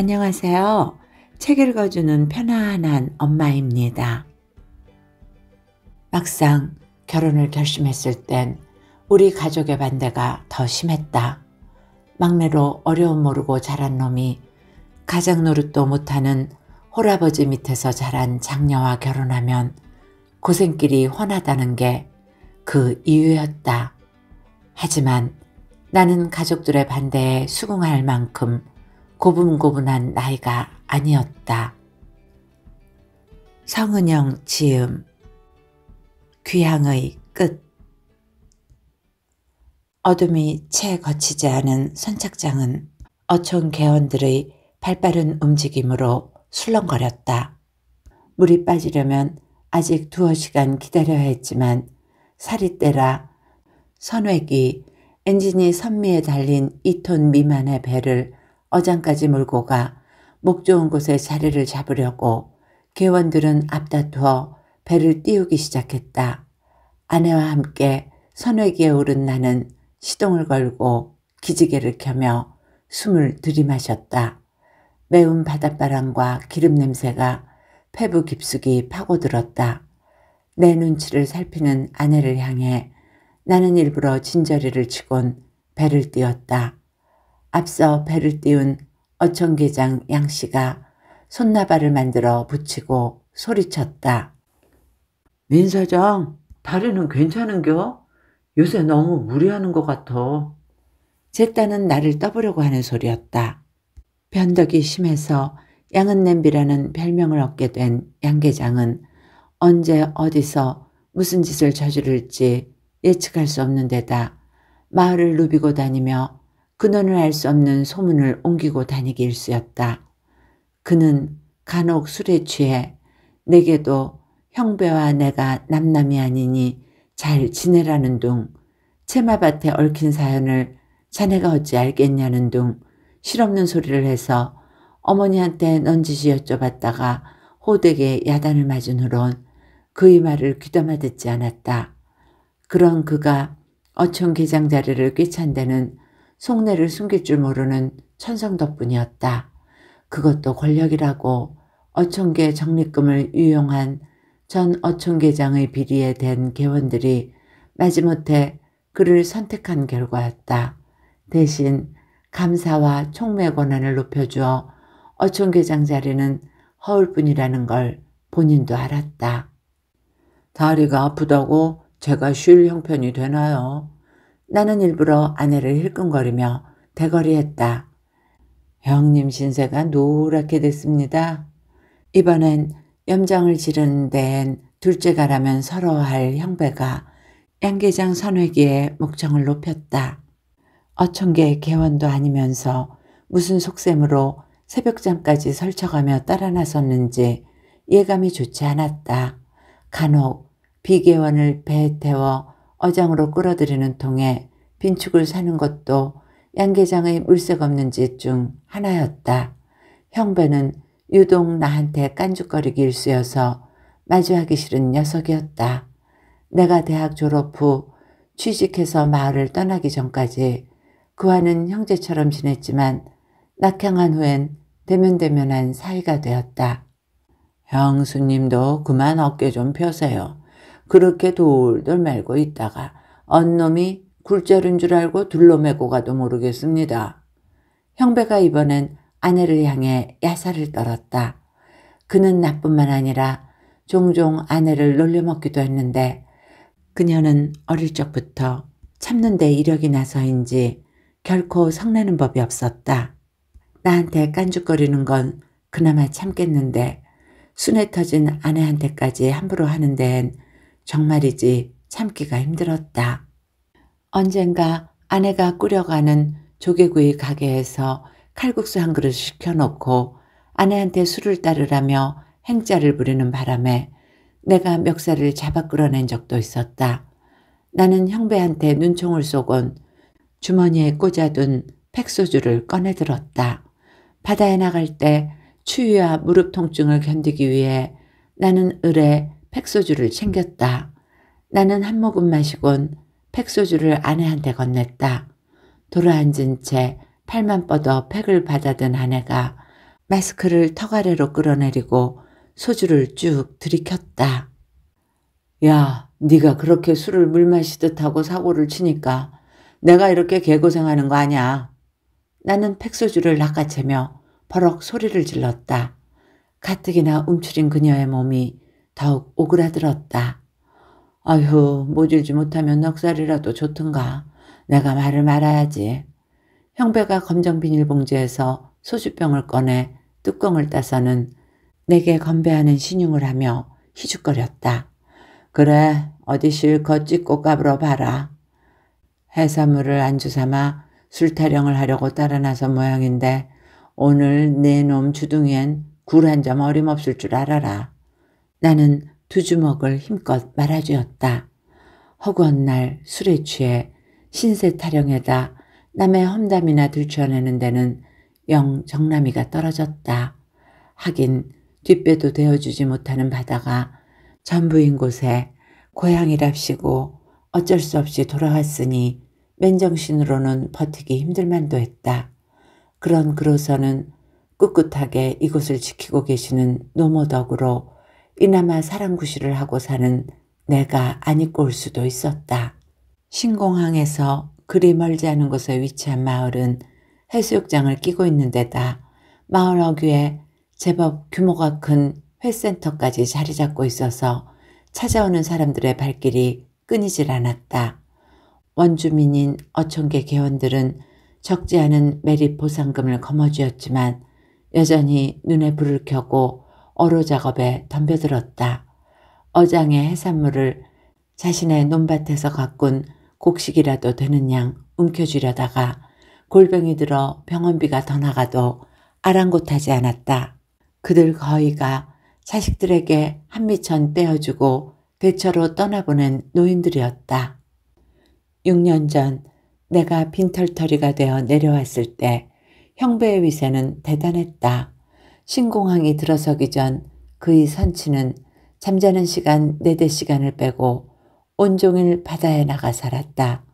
안녕하세요. 책 읽어주는 편안한 엄마입니다. 막상 결혼을 결심했을 땐 우리 가족의 반대가 더 심했다. 막내로 어려움 모르고 자란 놈이 가장 노릇도 못하는 홀아버지 밑에서 자란 장녀와 결혼하면 고생길이 훤하다는 게 그 이유였다. 하지만 나는 가족들의 반대에 수긍할 만큼 고분고분한 나이가 아니었다. 성은영 지음 귀향의 끝 어둠이 채 거치지 않은 선착장은 어촌 개원들의 발빠른 움직임으로 술렁거렸다. 물이 빠지려면 아직 두어 시간 기다려야 했지만 살이 때라 선외기 엔진이 선미에 달린 2톤 미만의 배를 어장까지 몰고 가 목 좋은 곳에 자리를 잡으려고 개원들은 앞다투어 배를 띄우기 시작했다. 아내와 함께 선외기에 오른 나는 시동을 걸고 기지개를 켜며 숨을 들이마셨다. 매운 바닷바람과 기름 냄새가 폐부 깊숙이 파고들었다. 내 눈치를 살피는 아내를 향해 나는 일부러 진저리를 치곤 배를 띄었다. 앞서 배를 띄운 어청계장 양씨가 손나발을 만들어 붙이고 소리쳤다. 민사장, 다리는 괜찮은겨? 요새 너무 무리하는 것 같아. 제 딴은 나를 떠보려고 하는 소리였다. 변덕이 심해서 양은냄비라는 별명을 얻게 된 양계장은 언제 어디서 무슨 짓을 저지를지 예측할 수 없는 데다 마을을 누비고 다니며 근원을 알 수 없는 소문을 옮기고 다니기 일쑤였다. 그는 간혹 술에 취해 내게도 형배와 내가 남남이 아니니 잘 지내라는 둥 채마밭에 얽힌 사연을 자네가 어찌 알겠냐는 둥 실없는 소리를 해서 어머니한테 넌지시 여쭤봤다가 호되게 야단을 맞은 후론 그의 말을 귀담아 듣지 않았다. 그런 그가 어촌 개장 자리를 꿰찬 데는 속내를 숨길 줄 모르는 천성 덕분이었다. 그것도 권력이라고 어촌계 적립금을 유용한 전 어촌계장의 비리에 된 개원들이 마지못해 그를 선택한 결과였다. 대신 감사와 총매 권한을 높여주어 어촌계장 자리는 허울뿐이라는 걸 본인도 알았다. 다리가 아프다고 제가 쉴 형편이 되나요? 나는 일부러 아내를 힐끔거리며 대거리했다. 형님 신세가 노랗게 됐습니다. 이번엔 염장을 지른 데엔 둘째가라면 서러워할 형배가 양계장 선회기에 목청을 높였다. 어청계 개원도 아니면서 무슨 속셈으로 새벽잠까지 설쳐가며 따라 나섰는지 예감이 좋지 않았다. 간혹 비계원을 배에 태워 어장으로 끌어들이는 통에 빈축을 사는 것도 양계장의 물색 없는 짓 중 하나였다. 형배는 유독 나한테 깐죽거리기 일쑤여서 마주하기 싫은 녀석이었다. 내가 대학 졸업 후 취직해서 마을을 떠나기 전까지 그와는 형제처럼 지냈지만 낙향한 후엔 대면대면한 사이가 되었다. 형수님도 그만 어깨 좀 펴세요. 그렇게 돌돌 말고 있다가 언놈이 굴절인 줄 알고 둘러매고 가도 모르겠습니다. 형배가 이번엔 아내를 향해 야사를 떨었다. 그는 나뿐만 아니라 종종 아내를 놀려먹기도 했는데 그녀는 어릴 적부터 참는 데 이력이 나서인지 결코 성내는 법이 없었다. 나한테 깐죽거리는 건 그나마 참겠는데 순에 터진 아내한테까지 함부로 하는 데엔 정말이지 참기가 힘들었다. 언젠가 아내가 꾸려가는 조개구이 가게에서 칼국수 한 그릇 시켜놓고 아내한테 술을 따르라며 행자를 부리는 바람에 내가 멱살을 잡아 끌어낸 적도 있었다. 나는 형배한테 눈총을 쏘곤 주머니에 꽂아둔 팩소주를 꺼내들었다. 바다에 나갈 때 추위와 무릎 통증을 견디기 위해 나는 을에 팩소주를 챙겼다. 나는 한 모금 마시곤 팩소주를 아내한테 건넸다. 돌아앉은 채 팔만 뻗어 팩을 받아든 아내가 마스크를 턱 아래로 끌어내리고 소주를 쭉 들이켰다. 야, 네가 그렇게 술을 물 마시듯 하고 사고를 치니까 내가 이렇게 개고생하는 거 아냐. 나는 팩소주를 낚아채며 버럭 소리를 질렀다. 가뜩이나 움츠린 그녀의 몸이 더욱 오그라들었다. 아휴 모질지 못하면 넉살이라도 좋든가. 내가 말을 말아야지. 형배가 검정 비닐봉지에서 소주병을 꺼내 뚜껑을 따서는 내게 건배하는 신용을 하며 희죽거렸다. 그래 어디 실컷 찍고 까불어 봐라. 해산물을 안주 삼아 술 타령을 하려고 따라 나선 모양인데 오늘 내 놈 주둥이엔 굴 한 점 어림없을 줄 알아라. 나는 두 주먹을 힘껏 말아주었다. 허구한 날 술에 취해 신세 타령에다 남의 험담이나 들춰내는 데는 영 정남이가 떨어졌다. 하긴 뒷배도 되어주지 못하는 바다가 전부인 곳에 고향이랍시고 어쩔 수 없이 돌아왔으니 맨정신으로는 버티기 힘들만도 했다. 그런 그로서는 꿋꿋하게 이곳을 지키고 계시는 노모덕으로 이나마 사람구실을 하고 사는 내가 아니꼴 수도 있었다. 신공항에서 그리 멀지 않은 곳에 위치한 마을은 해수욕장을 끼고 있는 데다 마을 어귀에 제법 규모가 큰 회센터까지 자리 잡고 있어서 찾아오는 사람들의 발길이 끊이질 않았다. 원주민인 어촌계 개원들은 적지 않은 매립 보상금을 거머쥐었지만 여전히 눈에 불을 켜고 어로 작업에 덤벼들었다. 어장의 해산물을 자신의 논밭에서 가꾼 곡식이라도 되는 양 움켜쥐려다가 골병이 들어 병원비가 더 나가도 아랑곳하지 않았다. 그들 거의가 자식들에게 한미천 떼어주고 대처로 떠나보낸 노인들이었다. 6년 전 내가 빈털터리가 되어 내려왔을 때 형배의 위세는 대단했다. 신공항이 들어서기 전 그의 선치는 잠자는 시간 네 대 시간을 빼고 온종일 바다에 나가 살았다.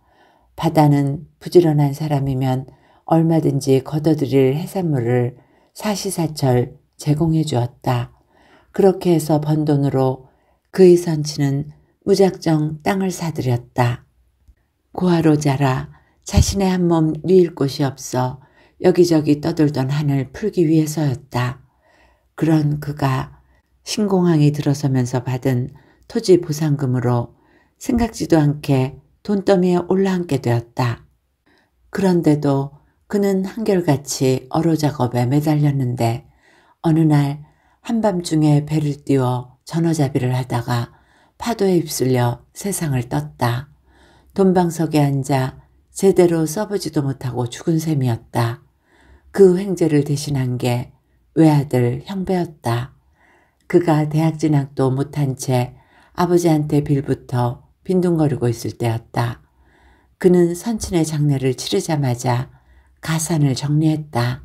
바다는 부지런한 사람이면 얼마든지 걷어들일 해산물을 사시사철 제공해 주었다. 그렇게 해서 번 돈으로 그의 선치는 무작정 땅을 사들였다. 고아로 자라 자신의 한 몸 뉘일 곳이 없어 여기저기 떠돌던 한을 풀기 위해서였다. 그런 그가 신공항에 들어서면서 받은 토지 보상금으로 생각지도 않게 돈더미에 올라앉게 되었다. 그런데도 그는 한결같이 어로 작업에 매달렸는데 어느 날 한밤중에 배를 띄워 전어잡이를 하다가 파도에 휩쓸려 세상을 떴다. 돈방석에 앉아 제대로 써보지도 못하고 죽은 셈이었다. 그 횡재를 대신한 게 외아들 형배였다. 그가 대학 진학도 못한 채 아버지한테 빌부터 빈둥거리고 있을 때였다. 그는 선친의 장례를 치르자마자 가산을 정리했다.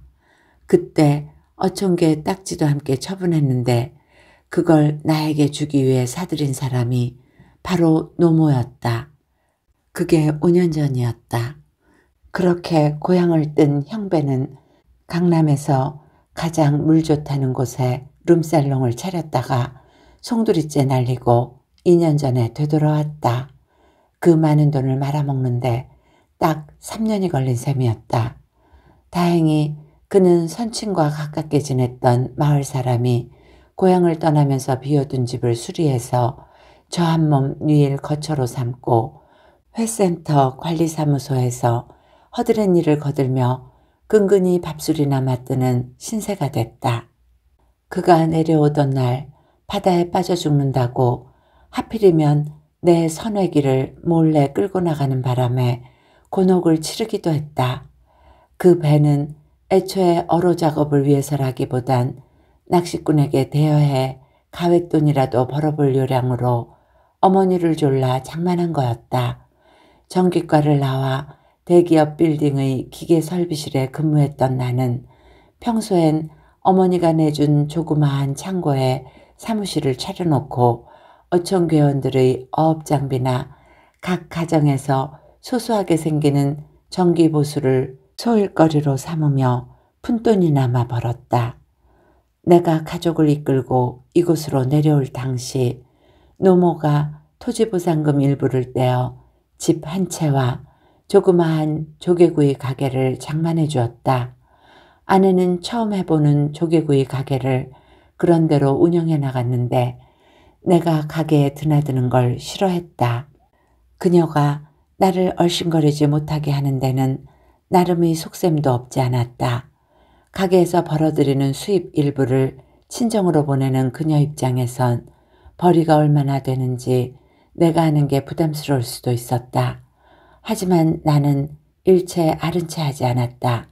그때 어촌계 딱지도 함께 처분했는데 그걸 나에게 주기 위해 사들인 사람이 바로 노모였다. 그게 5년 전이었다. 그렇게 고향을 뜬 형배는 강남에서 가장 물 좋다는 곳에 룸살롱을 차렸다가 송두리째 날리고 2년 전에 되돌아왔다. 그 많은 돈을 말아먹는데 딱 3년이 걸린 셈이었다. 다행히 그는 선친과 가깝게 지냈던 마을 사람이 고향을 떠나면서 비워둔 집을 수리해서 저한몸뉘일 거처로 삼고 회센터 관리사무소에서 허드렛 일을 거들며 끈끈이 밥술이나 맞드는 신세가 됐다. 그가 내려오던 날 바다에 빠져 죽는다고 하필이면 내 선외기를 몰래 끌고 나가는 바람에 곤혹을 치르기도 했다. 그 배는 애초에 어로 작업을 위해서라기보단 낚시꾼에게 대여해 가액돈이라도 벌어볼 요량으로 어머니를 졸라 장만한 거였다. 전기과를 나와 대기업 빌딩의 기계 설비실에 근무했던 나는 평소엔 어머니가 내준 조그마한 창고에 사무실을 차려놓고 어촌괴원들의 어업장비나 각 가정에서 소소하게 생기는 전기보수를 소일거리로 삼으며 푼돈이나마 벌었다. 내가 가족을 이끌고 이곳으로 내려올 당시 노모가 토지보상금 일부를 떼어 집 한 채와 조그마한 조개구이 가게를 장만해 주었다. 아내는 처음 해보는 조개구이 가게를 그런대로 운영해 나갔는데 내가 가게에 드나드는 걸 싫어했다. 그녀가 나를 얼씬거리지 못하게 하는 데는 나름의 속셈도 없지 않았다. 가게에서 벌어들이는 수입 일부를 친정으로 보내는 그녀 입장에선 벌이가 얼마나 되는지 내가 하는 게 부담스러울 수도 있었다. 하지만 나는 일체 아른 체 하지 않았다.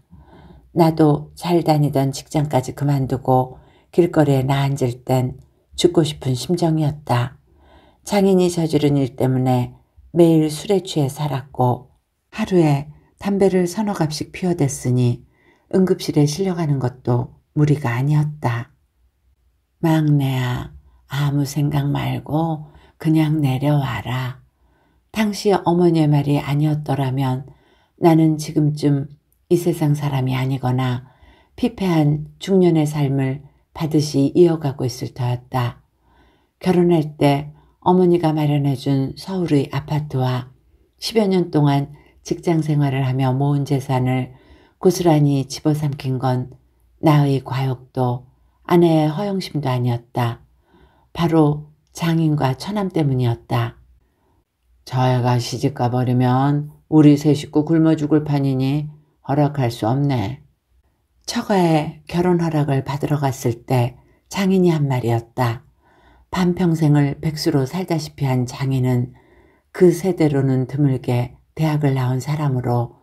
나도 잘 다니던 직장까지 그만두고 길거리에 나앉을 땐 죽고 싶은 심정이었다. 장인이 저지른 일 때문에 매일 술에 취해 살았고 하루에 담배를 서너 갑씩 피워댔으니 응급실에 실려가는 것도 무리가 아니었다. 막내야 아무 생각 말고 그냥 내려와라. 당시 어머니의 말이 아니었더라면 나는 지금쯤 이 세상 사람이 아니거나 피폐한 중년의 삶을 받듯이 이어가고 있을 터였다. 결혼할 때 어머니가 마련해준 서울의 아파트와 10여 년 동안 직장 생활을 하며 모은 재산을 고스란히 집어삼킨 건 나의 과욕도 아내의 허영심도 아니었다. 바로 장인과 처남 때문이었다. 저애가 시집 가버리면 우리 세 식구 굶어 죽을 판이니 허락할 수 없네. 처가에 결혼 허락을 받으러 갔을 때 장인이 한 말이었다. 반평생을 백수로 살다시피 한 장인은 그 세대로는 드물게 대학을 나온 사람으로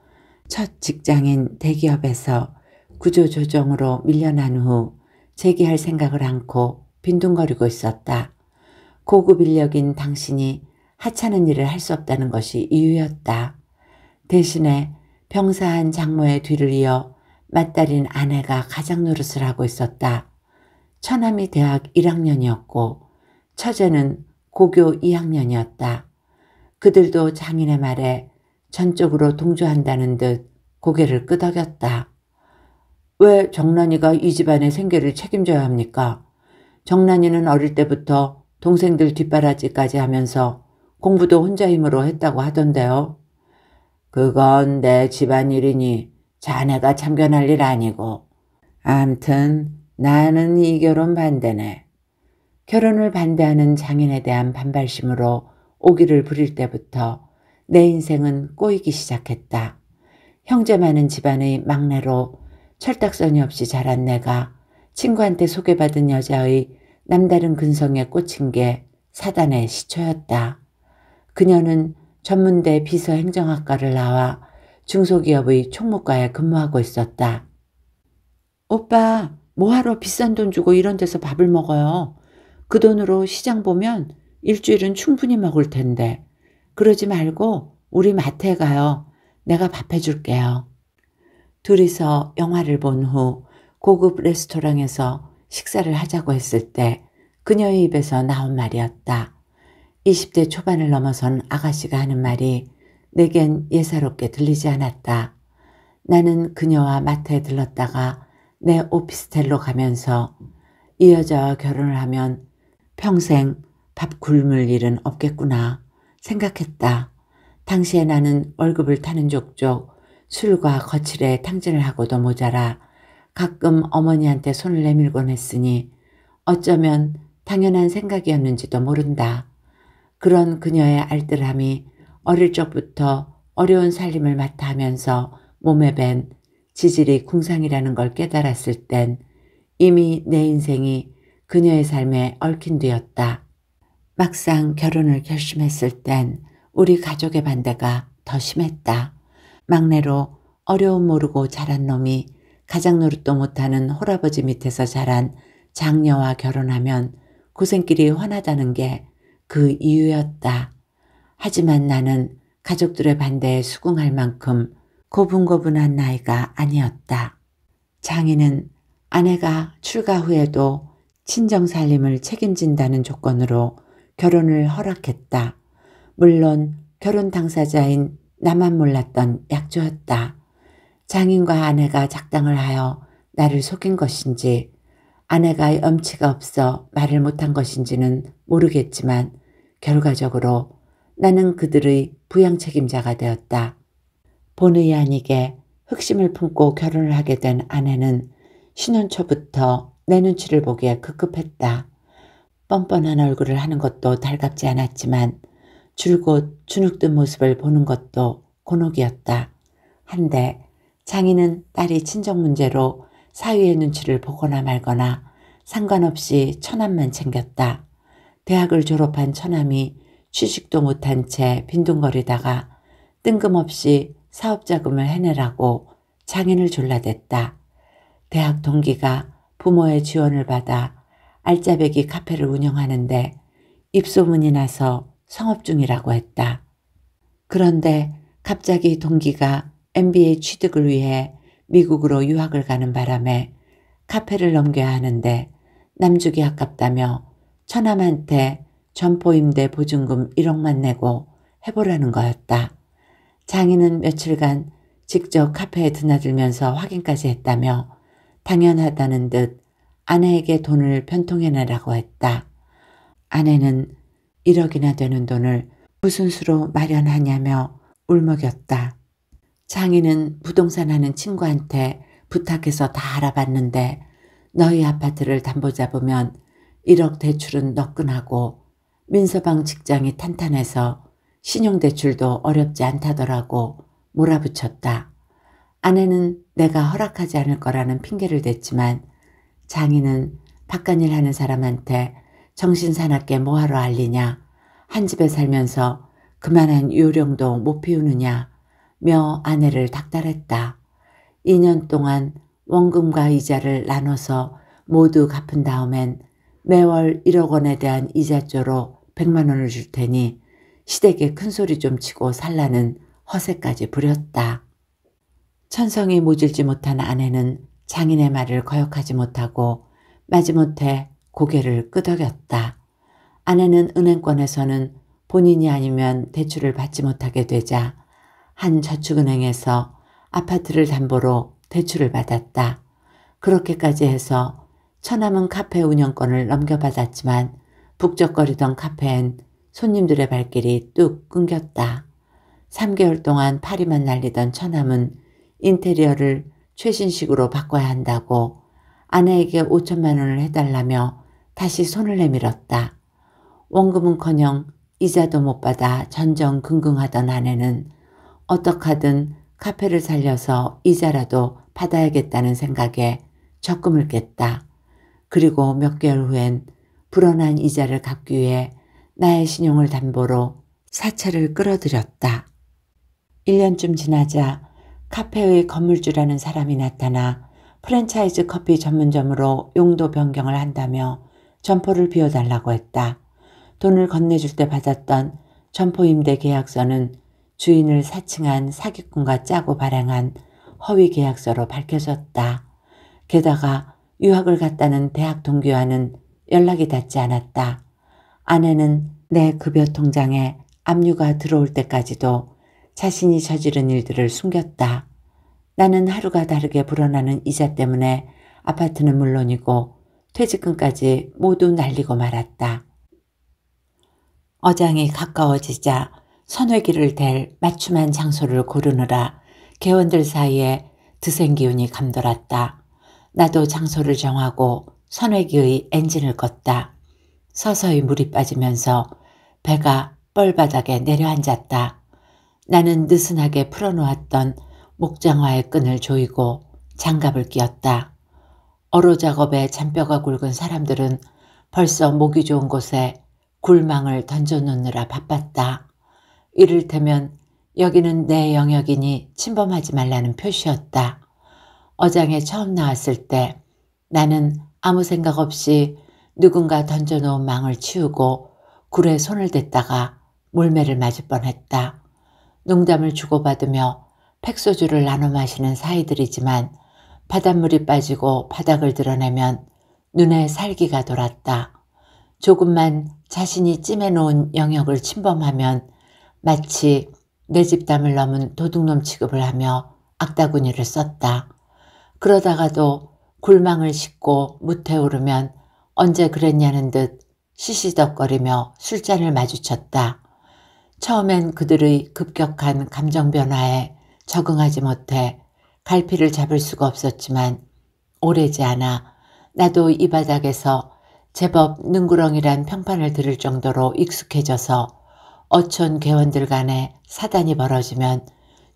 첫 직장인 대기업에서 구조조정으로 밀려난 후 재기할 생각을 안고 빈둥거리고 있었다. 고급 인력인 당신이 하찮은 일을 할 수 없다는 것이 이유였다. 대신에 병사한 장모의 뒤를 이어 맞딸인 아내가 가장 노릇을 하고 있었다. 처남이 대학 1학년이었고 처제는 고교 2학년이었다. 그들도 장인의 말에 전적으로 동조한다는 듯 고개를 끄덕였다. 왜 정란이가 이 집안의 생계를 책임져야 합니까? 정란이는 어릴 때부터 동생들 뒷바라지까지 하면서 공부도 혼자 힘으로 했다고 하던데요. 그건 내 집안일이니 자네가 참견할 일 아니고. 암튼 나는 이 결혼 반대네. 결혼을 반대하는 장인에 대한 반발심으로 오기를 부릴 때부터 내 인생은 꼬이기 시작했다. 형제 많은 집안의 막내로 철딱서니 없이 자란 내가 친구한테 소개받은 여자의 남다른 근성에 꽂힌 게 사단의 시초였다. 그녀는 전문대 비서행정학과를 나와 중소기업의 총무과에 근무하고 있었다. 오빠, 뭐하러 비싼 돈 주고 이런 데서 밥을 먹어요? 그 돈으로 시장 보면 일주일은 충분히 먹을 텐데. 그러지 말고 우리 마트에 가요. 내가 밥 해줄게요. 둘이서 영화를 본 후 고급 레스토랑에서 식사를 하자고 했을 때 그녀의 입에서 나온 말이었다. 20대 초반을 넘어선 아가씨가 하는 말이 내겐 예사롭게 들리지 않았다. 나는 그녀와 마트에 들렀다가 내 오피스텔로 가면서 이 여자와 결혼을 하면 평생 밥 굶을 일은 없겠구나 생각했다. 당시에 나는 월급을 타는 족족 술과 거칠에 탕진을 하고도 모자라 가끔 어머니한테 손을 내밀곤 했으니 어쩌면 당연한 생각이었는지도 모른다. 그런 그녀의 알뜰함이 어릴 적부터 어려운 살림을 맡아 하면서 몸에 밴 지질이 궁상이라는 걸 깨달았을 땐 이미 내 인생이 그녀의 삶에 얽힌 뒤였다. 막상 결혼을 결심했을 땐 우리 가족의 반대가 더 심했다. 막내로 어려움 모르고 자란 놈이 가장 노릇도 못하는 홀아버지 밑에서 자란 장녀와 결혼하면 고생길이 훤하다는 게그 이유였다. 하지만 나는 가족들의 반대에 수긍할 만큼 고분고분한 나이가 아니었다. 장인은 아내가 출가 후에도 친정 살림을 책임진다는 조건으로 결혼을 허락했다. 물론 결혼 당사자인 나만 몰랐던 약조였다. 장인과 아내가 작당을 하여 나를 속인 것인지 아내가 염치가 없어 말을 못한 것인지는 모르겠지만 결과적으로 나는 그들의 부양 책임자가 되었다. 본의 아니게 흑심을 품고 결혼을 하게 된 아내는 신혼 초부터 내 눈치를 보기에 급급했다. 뻔뻔한 얼굴을 하는 것도 달갑지 않았지만 줄곧 주눅든 모습을 보는 것도 곤혹이었다. 한데 장인은 딸이 친정 문제로 사위의 눈치를 보거나 말거나 상관없이 처남만 챙겼다. 대학을 졸업한 처남이 취직도 못한 채 빈둥거리다가 뜬금없이 사업자금을 해내라고 장인을 졸라댔다. 대학 동기가 부모의 지원을 받아 알짜배기 카페를 운영하는데 입소문이 나서 성업 중이라고 했다. 그런데 갑자기 동기가 MBA 취득을 위해 미국으로 유학을 가는 바람에 카페를 넘겨야 하는데 남주기 아깝다며 처남한테 점포임대 보증금 1억만 내고 해보라는 거였다. 장인은 며칠간 직접 카페에 드나들면서 확인까지 했다며 당연하다는 듯 아내에게 돈을 편통해내라고 했다. 아내는 1억이나 되는 돈을 무슨 수로 마련하냐며 울먹였다. 장인은 부동산 하는 친구한테 부탁해서 다 알아봤는데 너희 아파트를 담보잡으면 1억 대출은 너끈하고 민서방 직장이 탄탄해서 신용대출도 어렵지 않다더라고 몰아붙였다. 아내는 내가 허락하지 않을 거라는 핑계를 댔지만 장인은 바깥일 하는 사람한테 정신사납게 뭐하러 알리냐 한 집에 살면서 그만한 요령도 못 피우느냐 며 아내를 닥달했다. 2년 동안 원금과 이자를 나눠서 모두 갚은 다음엔 매월 1억 원에 대한 이자조로 100만 원을 줄 테니 시댁에 큰 소리 좀 치고 살라는 허세까지 부렸다. 천성이 모질지 못한 아내는 장인의 말을 거역하지 못하고 마지못해 고개를 끄덕였다. 아내는 은행권에서는 본인이 아니면 대출을 받지 못하게 되자 한 저축은행에서 아파트를 담보로 대출을 받았다. 그렇게까지 해서 처남은 카페 운영권을 넘겨받았지만 북적거리던 카페엔 손님들의 발길이 뚝 끊겼다. 3개월 동안 파리만 날리던 처남은 인테리어를 최신식으로 바꿔야 한다고 아내에게 5천만 원을 해달라며 다시 손을 내밀었다. 원금은커녕 이자도 못 받아 전전긍긍하던 아내는 어떡하든 카페를 살려서 이자라도 받아야겠다는 생각에 적금을 깼다. 그리고 몇 개월 후엔 불어난 이자를 갚기 위해 나의 신용을 담보로 사채를 끌어들였다. 1년쯤 지나자 카페의 건물주라는 사람이 나타나 프랜차이즈 커피 전문점으로 용도 변경을 한다며 점포를 비워달라고 했다. 돈을 건네줄 때 받았던 점포 임대 계약서는 주인을 사칭한 사기꾼과 짜고 발행한 허위 계약서로 밝혀졌다. 게다가 유학을 갔다는 대학 동기와는 연락이 닿지 않았다. 아내는 내 급여 통장에 압류가 들어올 때까지도 자신이 저지른 일들을 숨겼다. 나는 하루가 다르게 불어나는 이자 때문에 아파트는 물론이고 퇴직금까지 모두 날리고 말았다. 어장이 가까워지자 선회기를 댈 맞춤한 장소를 고르느라 개원들 사이에 드센 기운이 감돌았다. 나도 장소를 정하고 선회기의 엔진을 껐다. 서서히 물이 빠지면서 배가 뻘바닥에 내려앉았다. 나는 느슨하게 풀어놓았던 목장화의 끈을 조이고 장갑을 끼었다. 어로 작업에 잔뼈가 굵은 사람들은 벌써 목이 좋은 곳에 굴망을 던져놓느라 바빴다. 이를테면 여기는 내 영역이니 침범하지 말라는 표시였다. 어장에 처음 나왔을 때 나는 아무 생각 없이 누군가 던져놓은 망을 치우고 굴에 손을 댔다가 물매를 맞을 뻔했다. 농담을 주고받으며 팩소주를 나눠 마시는 사이들이지만 바닷물이 빠지고 바닥을 드러내면 눈에 살기가 돌았다. 조금만 자신이 찜해놓은 영역을 침범하면 마치 내 집담을 넘은 도둑놈 취급을 하며 악다구니를 썼다. 그러다가도 굴망을 싣고 무태오르면 언제 그랬냐는 듯 시시덕거리며 술잔을 마주쳤다. 처음엔 그들의 급격한 감정 변화에 적응하지 못해 갈피를 잡을 수가 없었지만 오래지 않아 나도 이 바닥에서 제법 능구렁이란 평판을 들을 정도로 익숙해져서 어촌 개원들 간에 사단이 벌어지면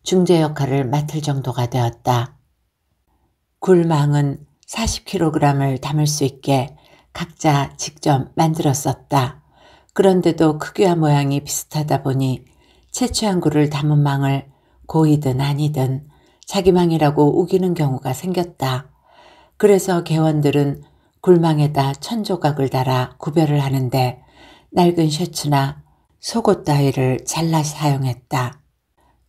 중재 역할을 맡을 정도가 되었다. 굴망은 40kg을 담을 수 있게 각자 직접 만들었었다. 그런데도 크기와 모양이 비슷하다 보니 채취한 굴을 담은 망을 고이든 아니든 자기 망이라고 우기는 경우가 생겼다. 그래서 개원들은 굴망에다 천조각을 달아 구별을 하는데 낡은 셔츠나 속옷 따위를 잘라 사용했다.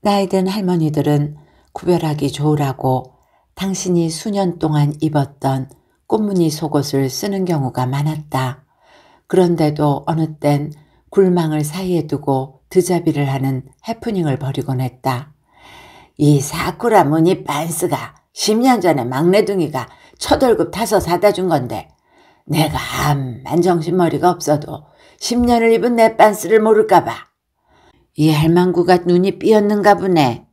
나이든 할머니들은 구별하기 좋으라고 당신이 수년 동안 입었던 꽃무늬 속옷을 쓰는 경우가 많았다. 그런데도 어느 땐 굴망을 사이에 두고 드자비를 하는 해프닝을 벌이곤 했다. 이 사쿠라 무늬 반스가 10년 전에 막내둥이가 첫월급 타서 사다 준 건데 내가 암만 정신머리가 없어도 10년을 입은 내 빤스를 모를까봐. 이 할망구가 눈이 삐었는가 보네.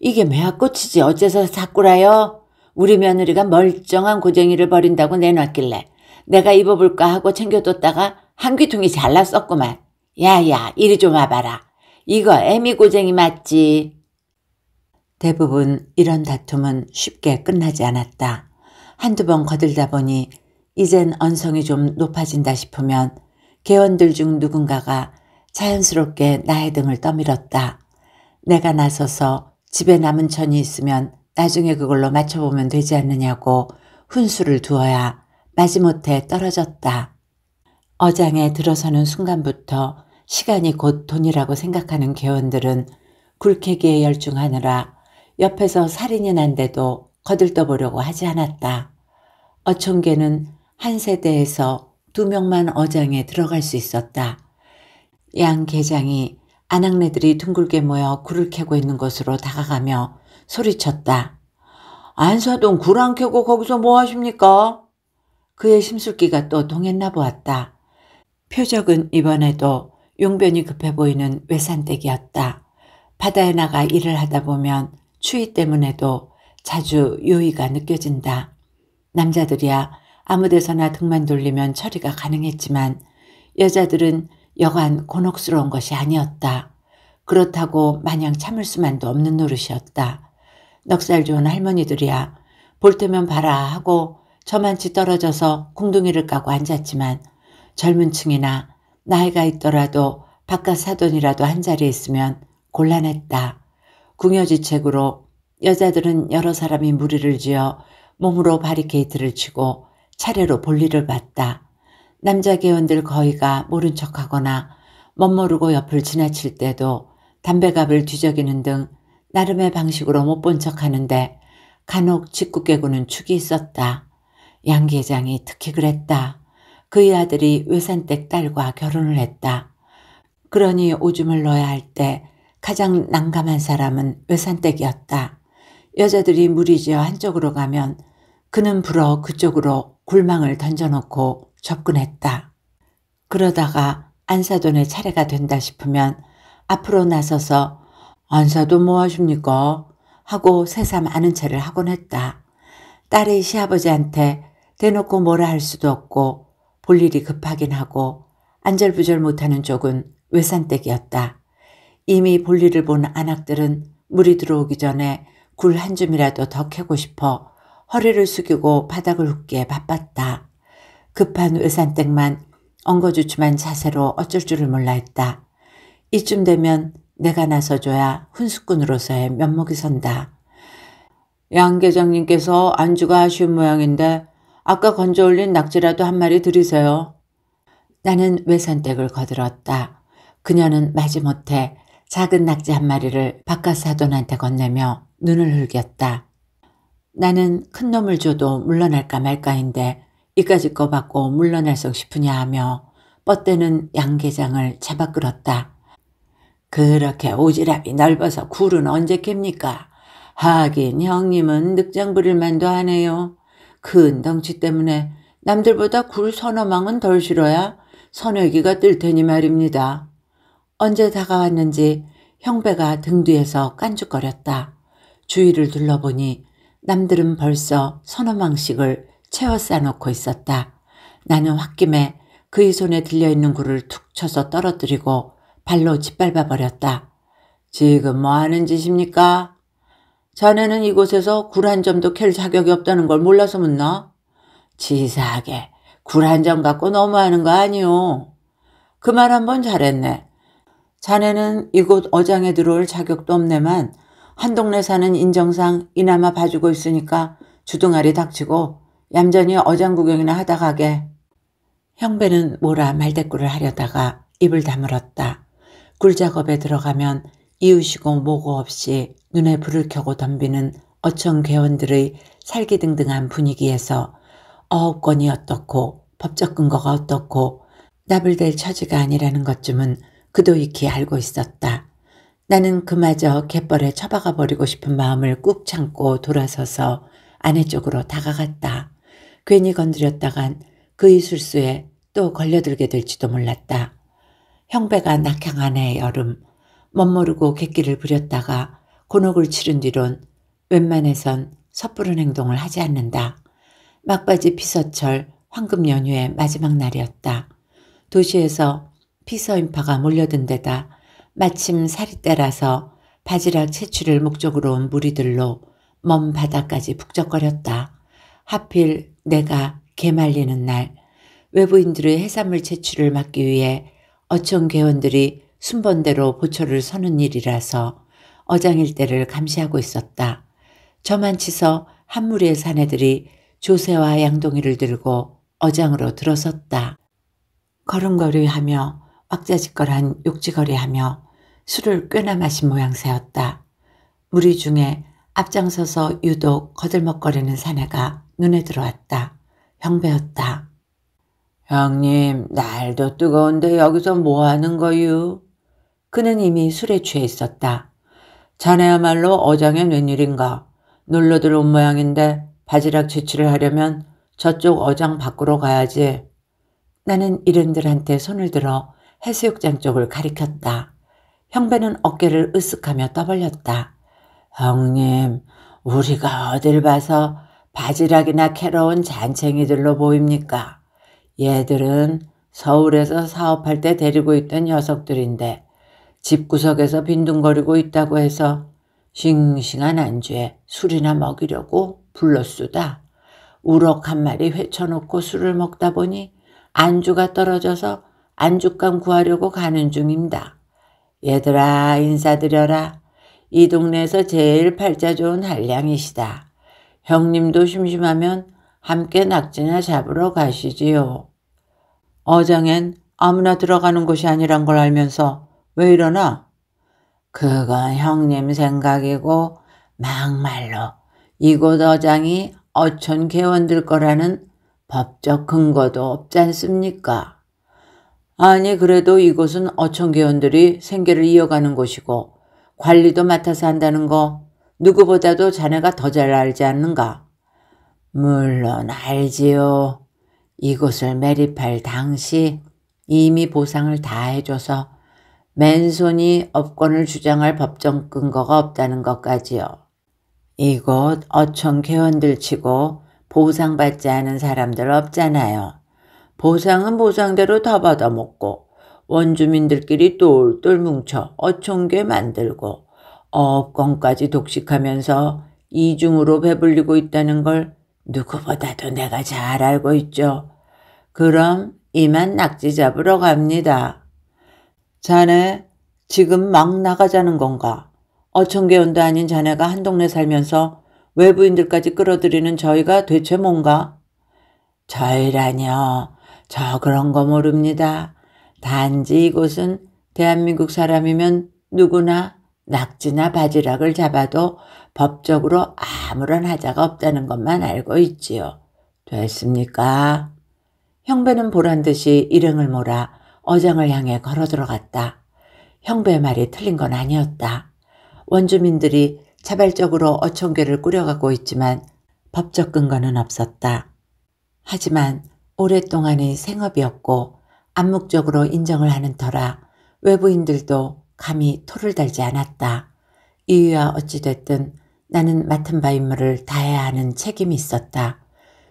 이게 매화꽃이지 어째서 사꾸라요? 우리 며느리가 멀쩡한 고쟁이를 버린다고 내놨길래 내가 입어볼까 하고 챙겨뒀다가 한 귀퉁이 잘랐었구만. 야야 이리 좀 와봐라. 이거 애미 고쟁이 맞지? 대부분 이런 다툼은 쉽게 끝나지 않았다. 한두 번 거들다 보니 이젠 언성이 좀 높아진다 싶으면 개원들 중 누군가가 자연스럽게 나의 등을 떠밀었다. 내가 나서서 집에 남은 천이 있으면 나중에 그걸로 맞춰보면 되지 않느냐고 훈수를 두어야 마지못해 떨어졌다. 어장에 들어서는 순간부터 시간이 곧 돈이라고 생각하는 개원들은 굴캐기에 열중하느라 옆에서 살인이 난데도 거들떠보려고 하지 않았다. 어촌계는 한 세대에서 두 명만 어장에 들어갈 수 있었다. 양 계장이 아낙네들이 둥글게 모여 굴을 캐고 있는 곳으로 다가가며 소리쳤다. 안사동 굴안 캐고 거기서 뭐 하십니까? 그의 심술기가 또 동했나 보았다. 표적은 이번에도 용변이 급해 보이는 외산댁이었다. 바다에 나가 일을 하다 보면 추위 때문에도 자주 요의가 느껴진다. 남자들이야 아무데서나 등만 돌리면 처리가 가능했지만 여자들은 여간 곤혹스러운 것이 아니었다. 그렇다고 마냥 참을 수만도 없는 노릇이었다. 넉살 좋은 할머니들이야 볼 때면 봐라 하고 저만치 떨어져서 궁둥이를 까고 앉았지만 젊은 층이나 나이가 있더라도 바깥 사돈이라도 한 자리에 있으면 곤란했다. 궁여지책으로 여자들은 여러 사람이 무리를 지어 몸으로 바리케이트를 치고 차례로 볼일을 봤다. 남자 개원들 거의가 모른 척하거나 멋모르고 옆을 지나칠 때도 담배갑을 뒤적이는 등 나름의 방식으로 못 본 척하는데 간혹 직구 깨구는 축이 있었다. 양 계장이 특히 그랬다. 그의 아들이 외산댁 딸과 결혼을 했다. 그러니 오줌을 넣어야 할 때 가장 난감한 사람은 외산댁이었다. 여자들이 무리지어 한쪽으로 가면 그는 불어 그쪽으로 굴망을 던져놓고 접근했다. 그러다가 안사돈의 차례가 된다 싶으면 앞으로 나서서 안사돈 뭐 하십니까? 하고 새삼 아는 체를 하곤 했다. 딸의 시아버지한테 대놓고 뭐라 할 수도 없고 볼 일이 급하긴 하고 안절부절 못하는 쪽은 외산댁이었다. 이미 볼 일을 본 안악들은 물이 들어오기 전에 굴 한 줌이라도 더 캐고 싶어 허리를 숙이고 바닥을 훑게 바빴다. 급한 의산댁만 엉거주춤한 자세로 어쩔 줄을 몰라 했다. 이쯤 되면 내가 나서줘야 훈수꾼으로서의 면목이 선다. 양 계장님께서 안주가 아쉬운 모양인데 아까 건져 올린 낙지라도 한 마리 드리세요. 나는 외산댁을 거들었다. 그녀는 마지못해 작은 낙지 한 마리를 바깥 사돈한테 건네며 눈을 흘겼다. 나는 큰 놈을 줘도 물러날까 말까인데 이까지 꺼받고 물러날썩 싶으냐 하며 뻗대는 양계장을 잡아 끌었다. 그렇게 오지랖이 넓어서 굴은 언제 깹니까 하긴 형님은 늑장 부릴 만도 하네요. 큰 그 덩치 때문에 남들보다 굴 서너 망은 덜 실어야 선외기가 뜰 테니 말입니다. 언제 다가왔는지 형배가 등 뒤에서 깐죽거렸다. 주위를 둘러보니 남들은 벌써 서너 망씩을 채워 싸놓고 있었다. 나는 홧김에 그의 손에 들려있는 굴을 툭 쳐서 떨어뜨리고 발로 짓밟아 버렸다. 지금 뭐 하는 짓입니까? 자네는 이곳에서 굴 한 점도 캘 자격이 없다는 걸 몰라서 묻나? 지사하게 굴 한 점 갖고 너무하는 거 아니오. 그 말 한 번 잘했네. 자네는 이곳 어장에 들어올 자격도 없네만 한 동네 사는 인정상 이나마 봐주고 있으니까 주둥아리 닥치고 얌전히 어장 구경이나 하다 가게. 형배는 뭐라 말대꾸를 하려다가 입을 다물었다. 굴작업에 들어가면 이웃이고 모고 없이 눈에 불을 켜고 덤비는 어청 괴원들의 살기등등한 분위기에서 어업권이 어떻고 법적 근거가 어떻고 나불될 처지가 아니라는 것쯤은 그도 익히 알고 있었다. 나는 그마저 갯벌에 처박아 버리고 싶은 마음을 꾹 참고 돌아서서 아내 쪽으로 다가갔다. 괜히 건드렸다간 그의 술수에 또 걸려들게 될지도 몰랐다. 형배가 낙향한 해의 여름 멋모르고 객기를 부렸다가 곤혹을 치른 뒤론 웬만해선 섣부른 행동을 하지 않는다. 막바지 피서철 황금 연휴의 마지막 날이었다. 도시에서 피서 인파가 몰려든 데다 마침 살이 때라서 바지락 채취를 목적으로 온 무리들로 먼 바다까지 북적거렸다. 하필 내가 개 말리는 날 외부인들의 해산물 채취를 막기 위해 어촌 계원들이 순번대로 보초를 서는 일이라서 어장 일대를 감시하고 있었다. 저만 치서 한 무리의 사내들이 조세와 양동이를 들고 어장으로 들어섰다. 걸음걸이하며 왁자짓거한 욕지거리하며 술을 꽤나 마신 모양새였다. 무리 중에 앞장서서 유독 거들먹거리는 사내가 눈에 들어왔다. 형배였다. 형님, 날도 뜨거운데 여기서 뭐 하는 거유? 그는 이미 술에 취해 있었다. 자네야말로 어장엔 웬일인가. 놀러들 온 모양인데 바지락 채취를 하려면 저쪽 어장 밖으로 가야지. 나는 이른들한테 손을 들어 해수욕장 쪽을 가리켰다. 형배는 어깨를 으쓱하며 떠벌렸다. 형님, 우리가 어딜 봐서 바지락이나 캐러온 잔챙이들로 보입니까? 얘들은 서울에서 사업할 때 데리고 있던 녀석들인데 집구석에서 빈둥거리고 있다고 해서 싱싱한 안주에 술이나 먹이려고 불렀수다. 우럭 한 마리 회쳐놓고 술을 먹다 보니 안주가 떨어져서 안주감 구하려고 가는 중입니다. 얘들아 인사드려라. 이 동네에서 제일 팔자 좋은 한량이시다. 형님도 심심하면 함께 낙지나 잡으러 가시지요. 어장엔 아무나 들어가는 곳이 아니란 걸 알면서 왜 이러나? 그건 형님 생각이고 막말로 이곳 어장이 어촌 개원들 거라는 법적 근거도 없지 않습니까? 아니 그래도 이곳은 어촌계원들이 생계를 이어가는 곳이고 관리도 맡아서 한다는 거 누구보다도 자네가 더 잘 알지 않는가? 물론 알지요. 이곳을 매립할 당시 이미 보상을 다 해줘서 맨손이 업권을 주장할 법정 근거가 없다는 것까지요. 이곳 어촌 개원들 치고 보상받지 않은 사람들 없잖아요. 보상은 보상대로 다 받아먹고 원주민들끼리 똘똘 뭉쳐 어청계 만들고 어업권까지 독식하면서 이중으로 배불리고 있다는 걸 누구보다도 내가 잘 알고 있죠. 그럼 이만 낙지 잡으러 갑니다. 자네 지금 막 나가자는 건가? 어청계원도 아닌 자네가 한 동네 살면서 외부인들까지 끌어들이는 저희가 대체 뭔가? 저희라뇨. 저 그런 거 모릅니다. 단지 이곳은 대한민국 사람이면 누구나 낙지나 바지락을 잡아도 법적으로 아무런 하자가 없다는 것만 알고 있지요. 됐습니까? 형배는 보란 듯이 일행을 몰아 어장을 향해 걸어 들어갔다. 형배의 말이 틀린 건 아니었다. 원주민들이 자발적으로 어청계를 꾸려가고 있지만 법적 근거는 없었다. 하지만 오랫동안의 생업이었고 암묵적으로 인정을 하는 터라 외부인들도 감히 토를 달지 않았다. 이유야 어찌됐든 나는 맡은 바 임무를 다해야 하는 책임이 있었다.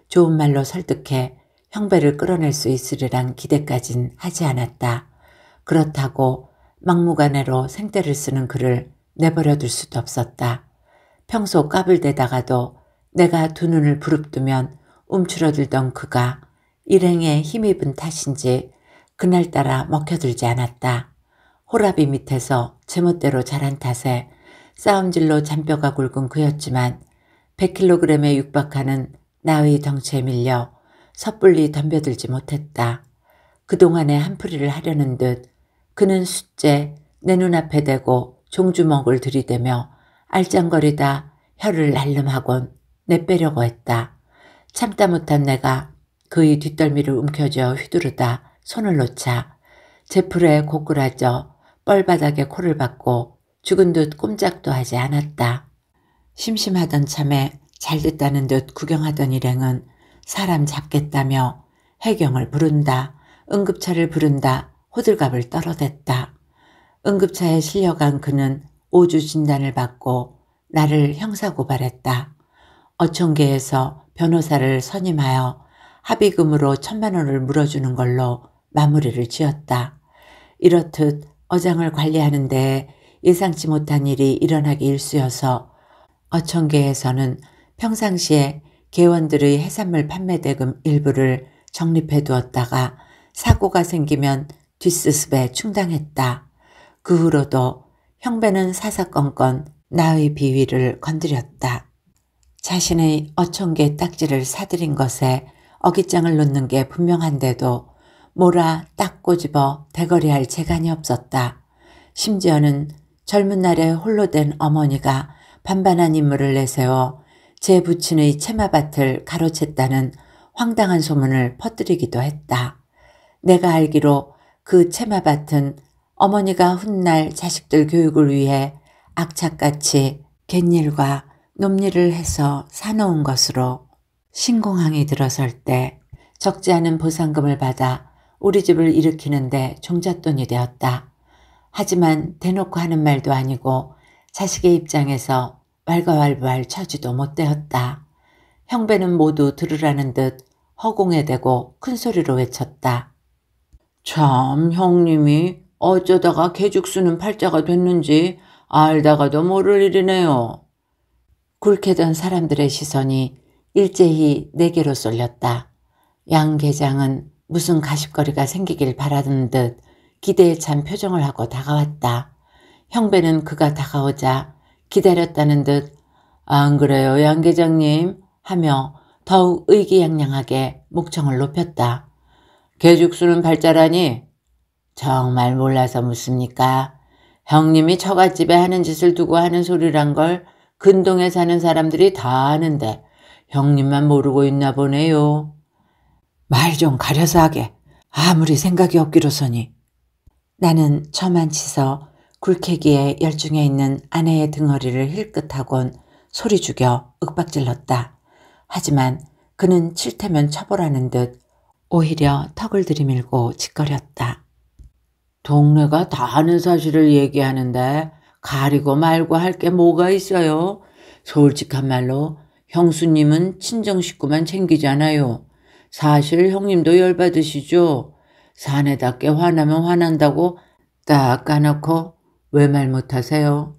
좋은 말로 설득해 형배를 끌어낼 수 있으리란 기대까진 하지 않았다. 그렇다고 막무가내로 생떼를 쓰는 그를 내버려 둘 수도 없었다. 평소 까불대다가도 내가 두 눈을 부릅뜨면 움츠러들던 그가 일행에 힘입은 탓인지 그날따라 먹혀들지 않았다. 호라비 밑에서 제멋대로 자란 탓에 싸움질로 잔뼈가 굵은 그였지만 100kg에 육박하는 나의 덩치에 밀려 섣불리 덤벼들지 못했다. 그동안의 한풀이를 하려는 듯 그는 숫째내 눈앞에 대고 종주먹을 들이대며 알짱거리다 혀를 날름하곤 내빼려고 했다. 참다 못한 내가 그의 뒷덜미를 움켜쥐어 휘두르다 손을 놓자 제풀에 고꾸라져 뻘바닥에 코를 박고 죽은 듯 꼼짝도 하지 않았다. 심심하던 참에 잘 됐다는 듯 구경하던 일행은 사람 잡겠다며 해경을 부른다. 응급차를 부른다. 호들갑을 떨어댔다. 응급차에 실려간 그는 오주 진단을 받고 나를 형사고발했다. 어청계에서 변호사를 선임하여 합의금으로 천만 원을 물어주는 걸로 마무리를 지었다. 이렇듯 어장을 관리하는데 예상치 못한 일이 일어나기 일쑤여서 어청계에서는 평상시에 개원들의 해산물 판매 대금 일부를 적립해 두었다가 사고가 생기면 뒷수습에 충당했다. 그 후로도 형배는 사사건건 나의 비위를 건드렸다. 자신의 어청계 딱지를 사들인 것에 어깃장을 놓는 게 분명한데도 몰아 딱 꼬집어 대거리할 재간이 없었다. 심지어는 젊은 날에 홀로 된 어머니가 반반한 인물을 내세워 제 부친의 채마밭을 가로챘다는 황당한 소문을 퍼뜨리기도 했다. 내가 알기로 그채마밭은 어머니가 훗날 자식들 교육을 위해 악착같이 갯일과 놈일을 해서 사놓은 것으로 신공항에 들어설 때 적지 않은 보상금을 받아 우리 집을 일으키는데 종잣돈이 되었다. 하지만 대놓고 하는 말도 아니고 자식의 입장에서 왈가왈부할 처지도 못 되었다. 형배는 모두 들으라는 듯 허공에 대고 큰 소리로 외쳤다. 참 형님이 어쩌다가 개죽수는 팔자가 됐는지 알다가도 모를 일이네요. 굵게 던 사람들의 시선이 일제히 내게로 쏠렸다. 양 계장은 무슨 가십거리가 생기길 바라는듯 기대에 찬 표정을 하고 다가왔다. 형배는 그가 다가오자 기다렸다는 듯 안 그래요 양 계장님 하며 더욱 의기양양하게 목청을 높였다. 개죽수는 발자라니 정말 몰라서 묻습니까? 형님이 처갓집에 하는 짓을 두고 하는 소리란 걸 근동에 사는 사람들이 다 아는데 형님만 모르고 있나 보네요. 말 좀 가려서 하게. 아무리 생각이 없기로서니. 나는 처만 치서 굴캐기에 열중해 있는 아내의 등허리를 힐끗하곤 소리 죽여 윽박질렀다. 하지만 그는 칠태면 쳐보라는 듯 오히려 턱을 들이밀고 짓거렸다. 동네가 다 아는 사실을 얘기하는데 가리고 말고 할 게 뭐가 있어요? 솔직한 말로 형수님은 친정 식구만 챙기잖아요. 사실 형님도 열받으시죠? 사내답게 화나면 화난다고 딱 까놓고 왜 말 못하세요?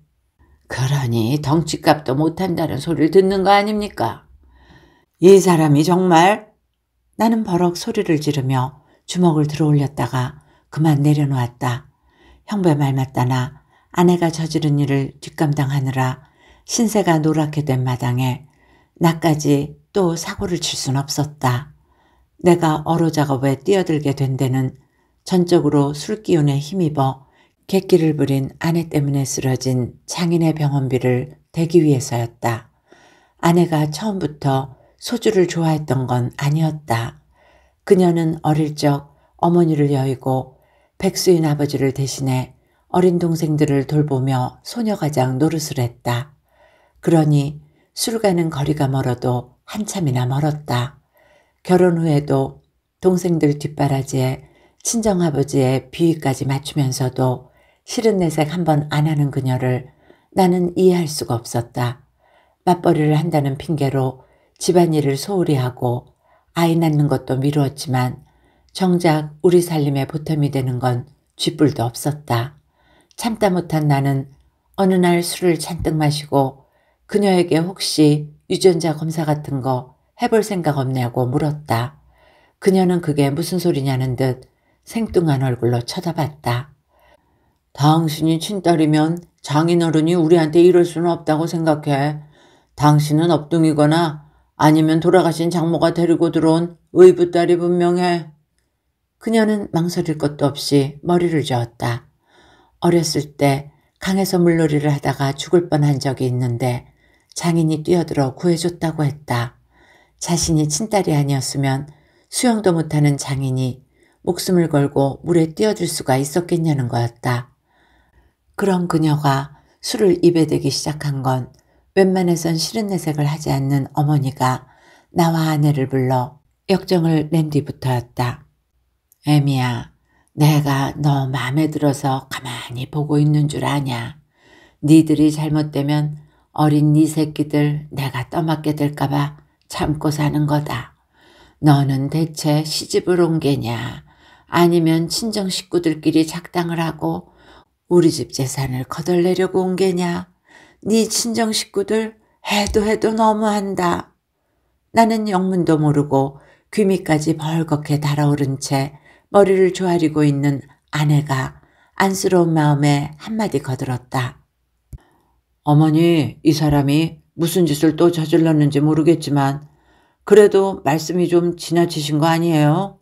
그러니 덩치값도 못한다는 소리를 듣는 거 아닙니까? 이 사람이 정말 나는 버럭 소리를 지르며 주먹을 들어올렸다가 그만 내려놓았다. 형배 말 맞다나 아내가 저지른 일을 뒷감당하느라 신세가 노랗게 된 마당에 나까지 또 사고를 칠 순 없었다. 내가 어로작업에 뛰어들게 된 데는 전적으로 술기운에 힘입어 객기를 부린 아내 때문에 쓰러진 장인의 병원비를 대기 위해서였다. 아내가 처음부터 소주를 좋아했던 건 아니었다. 그녀는 어릴 적 어머니를 여의고 백수인 아버지를 대신해 어린 동생들을 돌보며 소녀가장 노릇을 했다. 그러니 술 가는 거리가 멀어도 한참이나 멀었다. 결혼 후에도 동생들 뒷바라지에 친정아버지의 비위까지 맞추면서도 싫은 내색 한번 안 하는 그녀를 나는 이해할 수가 없었다. 맞벌이를 한다는 핑계로 집안일을 소홀히 하고 아이 낳는 것도 미루었지만 정작 우리 살림에 보탬이 되는 건 쥐뿔도 없었다. 참다 못한 나는 어느 날 술을 잔뜩 마시고 그녀에게 혹시 유전자 검사 같은 거 해볼 생각 없냐고 물었다. 그녀는 그게 무슨 소리냐는 듯 생뚱한 얼굴로 쳐다봤다. 당신이 친딸이면 장인어른이 우리한테 이럴 수는 없다고 생각해. 당신은 업둥이거나 아니면 돌아가신 장모가 데리고 들어온 의붓딸이 분명해. 그녀는 망설일 것도 없이 머리를 저었다. 어렸을 때 강에서 물놀이를 하다가 죽을 뻔한 적이 있는데 장인이 뛰어들어 구해줬다고 했다. 자신이 친딸이 아니었으면 수영도 못하는 장인이 목숨을 걸고 물에 뛰어들 수가 있었겠냐는 거였다. 그런 그녀가 술을 입에 대기 시작한 건 웬만해선 싫은 내색을 하지 않는 어머니가 나와 아내를 불러 역정을 낸 뒤부터였다. 애미야, 내가 너 마음에 들어서 가만히 보고 있는 줄 아냐. 니들이 잘못되면 어린 네 새끼들 내가 떠맡게 될까봐 참고 사는 거다. 너는 대체 시집을 온 게냐? 아니면 친정 식구들끼리 작당을 하고 우리 집 재산을 거덜내려고 온 게냐? 네 친정 식구들 해도 해도 너무한다. 나는 영문도 모르고 귀밑까지 벌겋게 달아오른 채 머리를 조아리고 있는 아내가 안쓰러운 마음에 한마디 거들었다. 어머니, 이 사람이 무슨 짓을 또 저질렀는지 모르겠지만 그래도 말씀이 좀 지나치신 거 아니에요?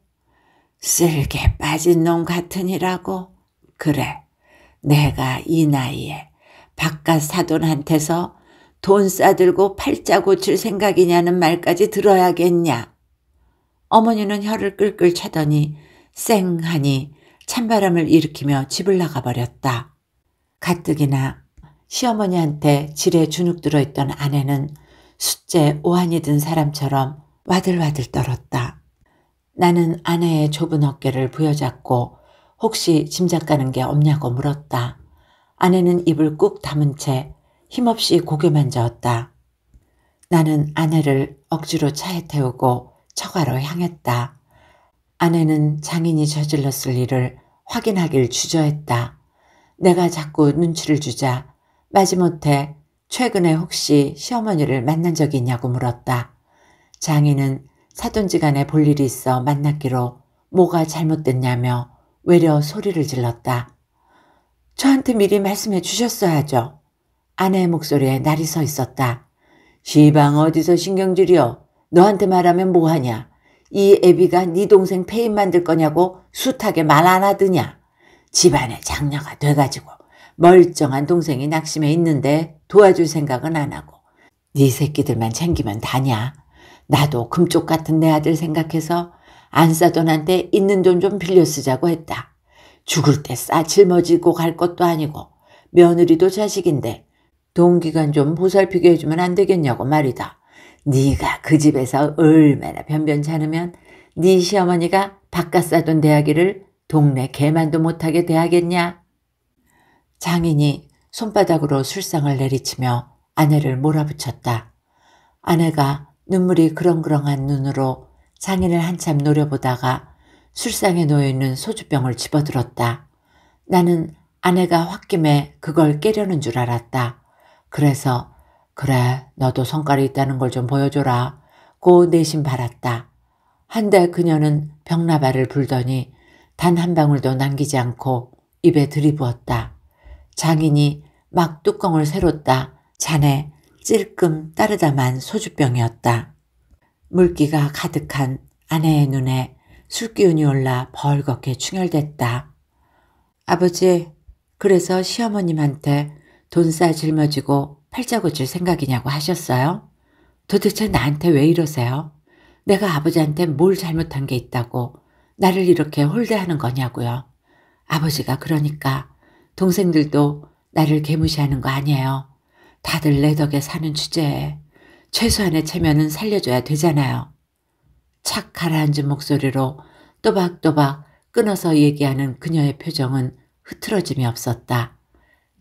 쓸개 빠진 놈 같으니라고. 그래, 내가 이 나이에 바깥 사돈한테서 돈 싸들고 팔자 고칠 생각이냐는 말까지 들어야겠냐. 어머니는 혀를 끌끌 차더니 쌩하니 찬바람을 일으키며 집을 나가버렸다. 가뜩이나 시어머니한테 지레 주눅 들어있던 아내는 숫제 오한이 든 사람처럼 와들와들 떨었다. 나는 아내의 좁은 어깨를 부여잡고 혹시 짐작 가는 게 없냐고 물었다. 아내는 입을 꾹 담은 채 힘없이 고개만 저었다. 나는 아내를 억지로 차에 태우고 처가로 향했다. 아내는 장인이 저질렀을 일을 확인하길 주저했다. 내가 자꾸 눈치를 주자 마지못해 최근에 혹시 시어머니를 만난 적이 있냐고 물었다. 장인은 사돈지간에 볼 일이 있어 만났기로 뭐가 잘못됐냐며 외려 소리를 질렀다. 저한테 미리 말씀해 주셨어야죠. 아내의 목소리에 날이 서 있었다. 시방 어디서 신경질이여. 너한테 말하면 뭐하냐. 이 애비가 네 동생 폐인 만들 거냐고 숱하게 말 안 하드냐. 집안에 장녀가 돼가지고 멀쩡한 동생이 낙심해 있는데 도와줄 생각은 안 하고 네 새끼들만 챙기면 다냐. 나도 금쪽 같은 내 아들 생각해서 안 싸던 한테 있는 돈 좀 빌려 쓰자고 했다. 죽을 때싸 짊어지고 갈 것도 아니고 며느리도 자식인데 동기간 좀 보살피게 해주면 안 되겠냐고 말이다. 네가 그 집에서 얼마나 변변찮으면 네 시어머니가 바깥 싸던 대학기를 동네 개만도 못하게 대하겠냐? 장인이 손바닥으로 술상을 내리치며 아내를 몰아붙였다. 아내가 눈물이 그렁그렁한 눈으로 장인을 한참 노려보다가 술상에 놓여있는 소주병을 집어들었다. 나는 아내가 홧김에 그걸 깨려는 줄 알았다. 그래서 그래 너도 성깔이 있다는 걸 좀 보여줘라 고 내심 바랐다. 한데 그녀는 병나발을 불더니 단 한 방울도 남기지 않고 입에 들이부었다. 장인이 막 뚜껑을 세웠다. 잔에 찔끔 따르다만 소주병이었다. 물기가 가득한 아내의 눈에 술기운이 올라 벌겋게 충혈됐다. 아버지, 그래서 시어머님한테 돈 싸 짊어지고 팔자고칠 생각이냐고 하셨어요? 도대체 나한테 왜 이러세요? 내가 아버지한테 뭘 잘못한 게 있다고 나를 이렇게 홀대하는 거냐고요. 아버지가 그러니까 동생들도 나를 개무시하는 거 아니에요. 다들 내 덕에 사는 주제에 최소한의 체면은 살려줘야 되잖아요. 착 가라앉은 목소리로 또박또박 끊어서 얘기하는 그녀의 표정은 흐트러짐이 없었다.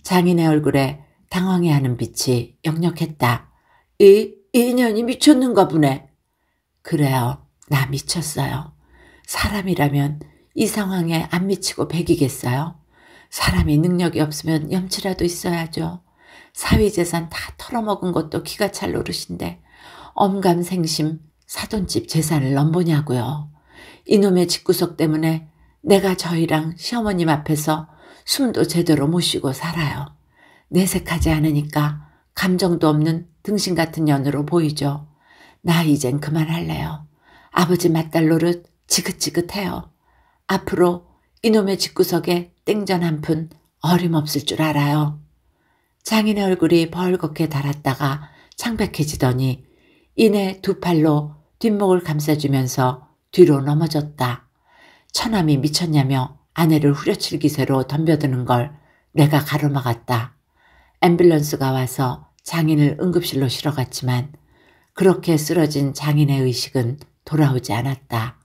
장인의 얼굴에 당황해하는 빛이 역력했다. 이, 이년이 미쳤는가 보네. 그래요. 나 미쳤어요. 사람이라면 이 상황에 안 미치고 배기겠어요? 사람이 능력이 없으면 염치라도 있어야죠. 사위재산 다 털어먹은 것도 기가 찰 노릇인데 엄감생심 사돈집 재산을 넘보냐고요. 이놈의 집구석 때문에 내가 저희랑 시어머님 앞에서 숨도 제대로 못 쉬고 살아요. 내색하지 않으니까 감정도 없는 등신 같은 년으로 보이죠. 나 이젠 그만할래요. 아버지 맞달 노릇 지긋지긋해요. 앞으로 이놈의 집구석에 땡전 한 푼 어림없을 줄 알아요. 장인의 얼굴이 벌겋게 달았다가 창백해지더니 이내 두 팔로 뒷목을 감싸주면서 뒤로 넘어졌다. 처남이 미쳤냐며 아내를 후려칠 기세로 덤벼드는 걸 내가 가로막았다. 앰뷸런스가 와서 장인을 응급실로 실어갔지만 그렇게 쓰러진 장인의 의식은 돌아오지 않았다.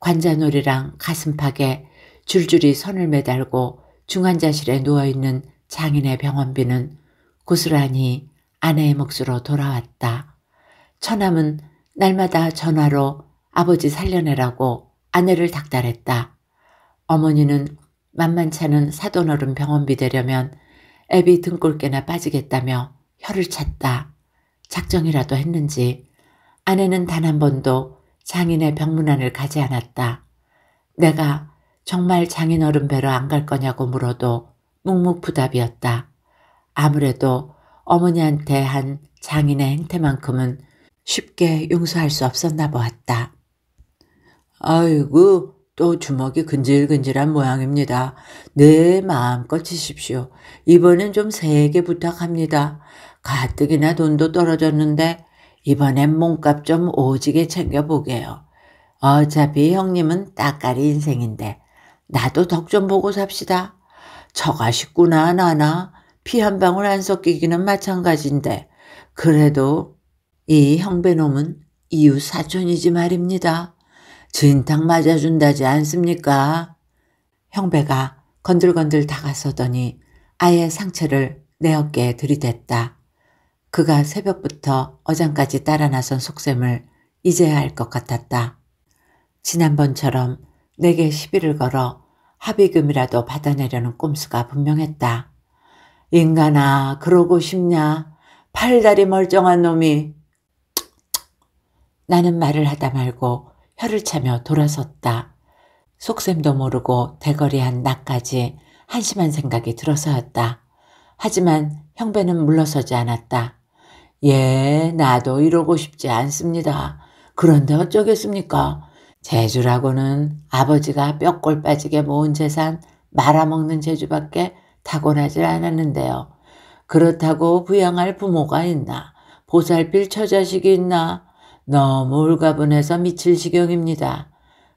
관자놀이랑 가슴팍에 줄줄이 선을 매달고 중환자실에 누워있는 장인의 병원비는 고스란히 아내의 몫으로 돌아왔다. 처남은 날마다 전화로 아버지 살려내라고 아내를 닥달했다. 어머니는 만만찮은 사돈어른 병원비 되려면 애비 등골깨나 빠지겠다며 혀를 찼다. 작정이라도 했는지 아내는 단 한 번도 장인의 병문안을 가지 않았다. 내가 정말 장인어른 뵈러 안갈 거냐고 물어도 묵묵부답이었다. 아무래도 어머니한테 한 장인의 행태만큼은 쉽게 용서할 수 없었나 보았다. 아이고 또 주먹이 근질근질한 모양입니다. 네 마음껏 치십시오. 이번엔 좀 세게 부탁합니다. 가뜩이나 돈도 떨어졌는데 이번엔 몸값 좀 오지게 챙겨보게요. 어차피 형님은 따까리 인생인데 나도 덕 좀 보고 삽시다. 저가 식구나 나나 피 한 방울 안 섞이기는 마찬가지인데 그래도 이 형배놈은 이웃 사촌이지 말입니다. 진탕 맞아준다지 않습니까? 형배가 건들건들 다가서더니 아예 상체를 내 어깨에 들이댔다. 그가 새벽부터 어장까지 따라 나선 속셈을 이제야 알 것 같았다. 지난번처럼 내게 시비를 걸어 합의금이라도 받아내려는 꼼수가 분명했다. 인간아, 그러고 싶냐? 팔다리 멀쩡한 놈이. 나는 말을 하다 말고 혀를 차며 돌아섰다. 속셈도 모르고 대거리한 나까지 한심한 생각이 들어서였다. 하지만 형배는 물러서지 않았다. 예, 나도 이러고 싶지 않습니다. 그런데 어쩌겠습니까? 제주라고는 아버지가 뼈골 빠지게 모은 재산 말아먹는 재주밖에 타고나질 않았는데요. 그렇다고 부양할 부모가 있나 보살필 처자식이 있나 너무 울가분해서 미칠 지경입니다.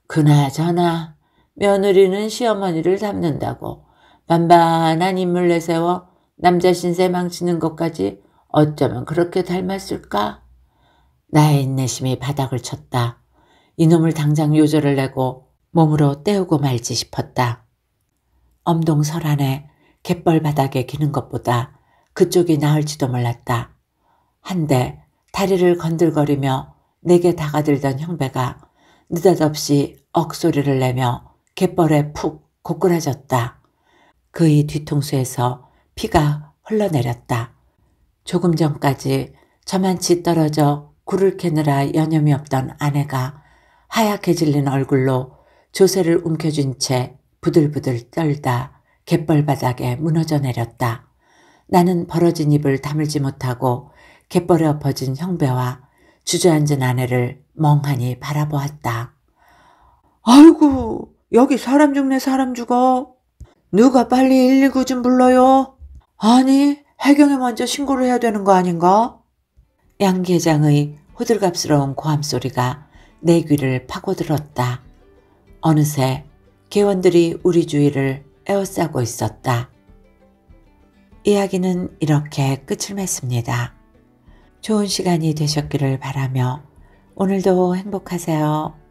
그나저나 며느리는 시어머니를 닮는다고 반반한 인물 내세워 남자 신세 망치는 것까지 어쩌면 그렇게 닮았을까? 나의 인내심이 바닥을 쳤다. 이놈을 당장 요절을 내고 몸으로 때우고 말지 싶었다. 엄동 설안에 갯벌 바닥에 기는 것보다 그쪽이 나을지도 몰랐다. 한데 다리를 건들거리며 내게 다가들던 형배가 느닷없이 억소리를 내며 갯벌에 푹 고꾸라졌다. 그의 뒤통수에서 피가 흘러내렸다. 조금 전까지 저만치 떨어져 굴을 캐느라 여념이 없던 아내가 하얗게 질린 얼굴로 조세를 움켜쥔 채 부들부들 떨다 갯벌바닥에 무너져 내렸다. 나는 벌어진 입을 다물지 못하고 갯벌에 엎어진 형배와 주저앉은 아내를 멍하니 바라보았다. 아이고 여기 사람 죽네 사람 죽어. 누가 빨리 119 좀 불러요. 아니 해경에 먼저 신고를 해야 되는 거 아닌가? 양 계장의 호들갑스러운 고함 소리가 내 귀를 파고들었다. 어느새 개원들이 우리 주위를 에워싸고 있었다. 이야기는 이렇게 끝을 맺습니다. 좋은 시간이 되셨기를 바라며 오늘도 행복하세요.